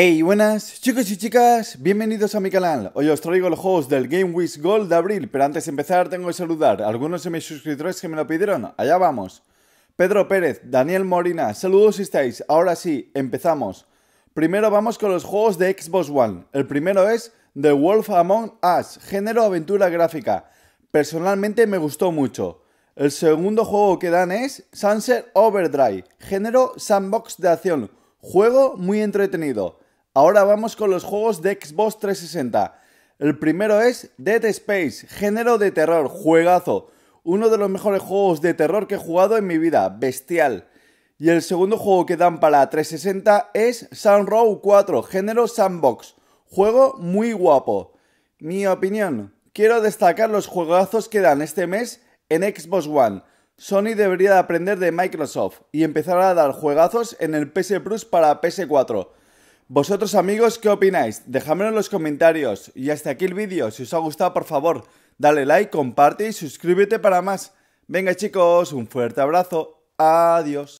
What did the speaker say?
Hey, buenas chicos y chicas, bienvenidos a mi canal. Hoy os traigo los juegos del Game Gold de abril, pero antes de empezar tengo que saludar a algunos de mis suscriptores que me lo pidieron. Allá vamos. Pedro Pérez, Daniel Morina, saludos si estáis. Ahora sí, empezamos. Primero vamos con los juegos de Xbox One. El primero es The Wolf Among Us, género aventura gráfica. Personalmente me gustó mucho. El segundo juego que dan es Sunset Overdrive, género sandbox de acción. Juego muy entretenido. Ahora vamos con los juegos de Xbox 360. El primero es Dead Space, género de terror, juegazo. Uno de los mejores juegos de terror que he jugado en mi vida, bestial. Y el segundo juego que dan para 360 es Sunrow 4, género sandbox. Juego muy guapo. Mi opinión, quiero destacar los juegazos que dan este mes en Xbox One. Sony debería aprender de Microsoft y empezar a dar juegazos en el PS Plus para PS4. Vosotros amigos, ¿qué opináis? Dejadmelo en los comentarios. Y hasta aquí el vídeo. Si os ha gustado, por favor, dale like, comparte y suscríbete para más. Venga chicos, un fuerte abrazo. Adiós.